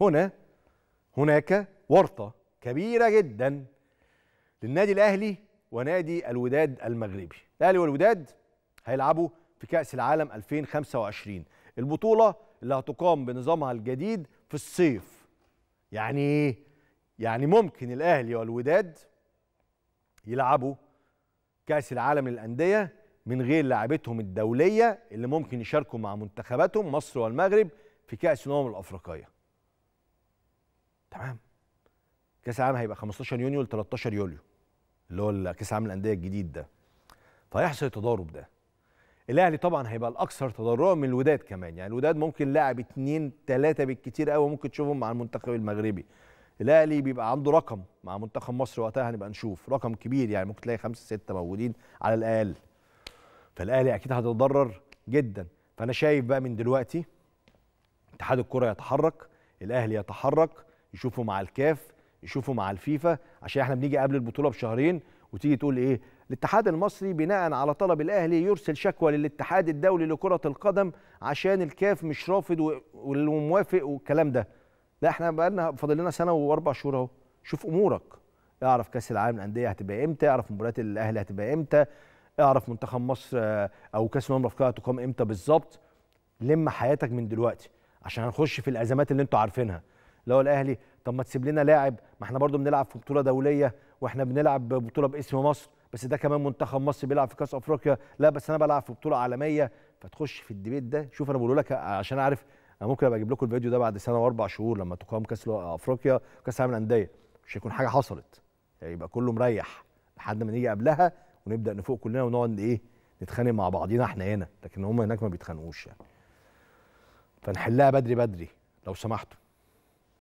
هنا هناك ورطة كبيرة جدا للنادي الأهلي ونادي الوداد المغربي الأهلي والوداد هيلعبوا في كأس العالم 2025 البطولة اللي هتقام بنظامها الجديد في الصيف يعني ايه؟ يعني ممكن الأهلي والوداد يلعبوا كأس العالم للأندية من غير لاعبتهم الدولية اللي ممكن يشاركوا مع منتخباتهم مصر والمغرب في كأس الأمم الأفريقية تمام كاس العالم هيبقى 15 يونيو ل 13 يوليو اللي هو كاس العالم الانديه الجديد ده فهيحصل التضارب ده الاهلي طبعا هيبقى الاكثر تضررا من الوداد كمان يعني الوداد ممكن لاعب اثنين ثلاثه بالكثير قوي ممكن تشوفهم مع المنتخب المغربي الاهلي بيبقى عنده رقم مع منتخب مصر وقتها هنبقى نشوف رقم كبير يعني ممكن تلاقي خمسه سته موجودين على الاقل فالاهلي اكيد هتتضرر جدا فانا شايف بقى من دلوقتي اتحاد الكره يتحرك الاهلي يتحرك يشوفه مع الكاف يشوفه مع الفيفا عشان احنا بنيجي قبل البطوله بشهرين وتيجي تقول ايه الاتحاد المصري بناء على طلب الاهلي يرسل شكوى للاتحاد الدولي لكره القدم عشان الكاف مش رافض وموافق والكلام ده لا احنا بقى لنا فاضل لنا سنه واربع شهور اهو شوف امورك اعرف كاس العالم للانديه هتبقى امتى اعرف مباريات الاهلي هتبقى امتى اعرف منتخب مصر آه، او كاس الامم الافريقيه هتقام امتى بالظبط لم حياتك من دلوقتي عشان هنخش في الازمات اللي انتوا عارفينها اللي هو الاهلي طب ما تسيب لنا لاعب ما احنا برضو بنلعب في بطوله دوليه واحنا بنلعب بطوله باسم مصر بس ده كمان منتخب مصر بيلعب في كاس افريقيا لا بس انا بلعب في بطوله عالميه فتخش في الديبيت ده شوف انا بقول لك عشان اعرف انا ممكن ابقى اجيب لكم الفيديو ده بعد سنه واربع شهور لما تقام كاس افريقيا كاس العالم للانديه مش هيكون حاجه حصلت يعني يبقى كله مريح لحد ما نيجي قبلها ونبدا نفوق كلنا ونقعد ايه نتخانق مع بعضينا احنا هنا لكن هم هناك ما بيتخانقوش يعني فنحلها بدري بدري لو سمحتوا